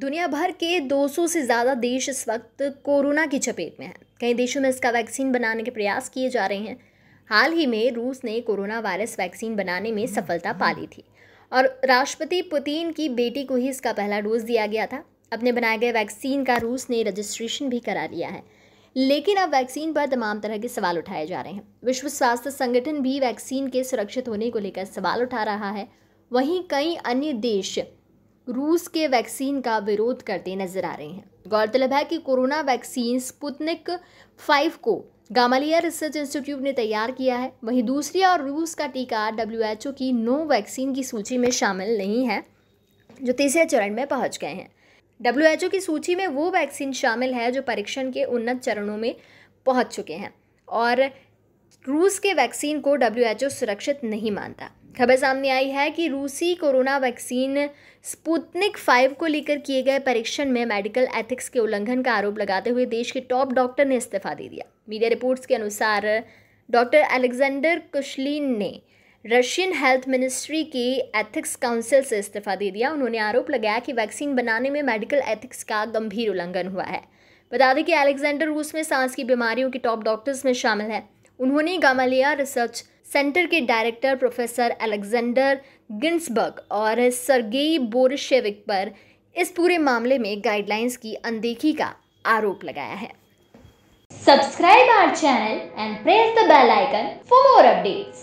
दुनिया भर के 200 से ज़्यादा देश इस वक्त कोरोना की चपेट में हैं कई देशों में इसका वैक्सीन बनाने के प्रयास किए जा रहे हैं हाल ही में रूस ने कोरोना वायरस वैक्सीन बनाने में सफलता पा ली थी और राष्ट्रपति पुतिन की बेटी को ही इसका पहला डोज दिया गया था अपने बनाए गए वैक्सीन का रूस ने रजिस्ट्रेशन भी करा लिया है लेकिन अब वैक्सीन पर तमाम तरह के सवाल उठाए जा रहे हैं विश्व स्वास्थ्य संगठन भी वैक्सीन के सुरक्षित होने को लेकर सवाल उठा रहा है वहीं कई अन्य देश रूस के वैक्सीन का विरोध करते नजर आ रहे हैं गौरतलब है कि कोरोना वैक्सीन स्पुतनिक फाइव को गामालिया रिसर्च इंस्टीट्यूट ने तैयार किया है वहीं दूसरी और रूस का टीका डब्ल्यूएचओ की नो वैक्सीन की सूची में शामिल नहीं है जो तीसरे चरण में पहुंच गए हैं डब्ल्यूएचओ की सूची में वो वैक्सीन शामिल है जो परीक्षण के उन्नत चरणों में पहुंच चुके हैं और रूस के वैक्सीन को डब्ल्यूएचओ सुरक्षित नहीं मानता खबर सामने आई है कि रूसी कोरोना वैक्सीन स्पुतनिक फाइव को लेकर किए गए परीक्षण में मेडिकल एथिक्स के उल्लंघन का आरोप लगाते हुए देश के टॉप डॉक्टर ने इस्तीफा दे दिया मीडिया रिपोर्ट्स के अनुसार डॉक्टर अलेक्जेंडर कुशलिन ने रशियन हेल्थ मिनिस्ट्री के एथिक्स काउंसिल से इस्तीफा दे दिया उन्होंने आरोप लगाया कि वैक्सीन बनाने में मेडिकल एथिक्स का गंभीर उल्लंघन हुआ है बता दें कि अलेक्जेंडर रूस में सांस की बीमारियों के टॉप डॉक्टर्स में शामिल है उन्होंने गामालिया रिसर्च सेंटर के डायरेक्टर प्रोफेसर अलेक्जेंडर गिन्सबर्ग और सरगेई बोरशेविक पर इस पूरे मामले में गाइडलाइंस की अनदेखी का आरोप लगाया है subscribe our channel and press the bell icon for more updates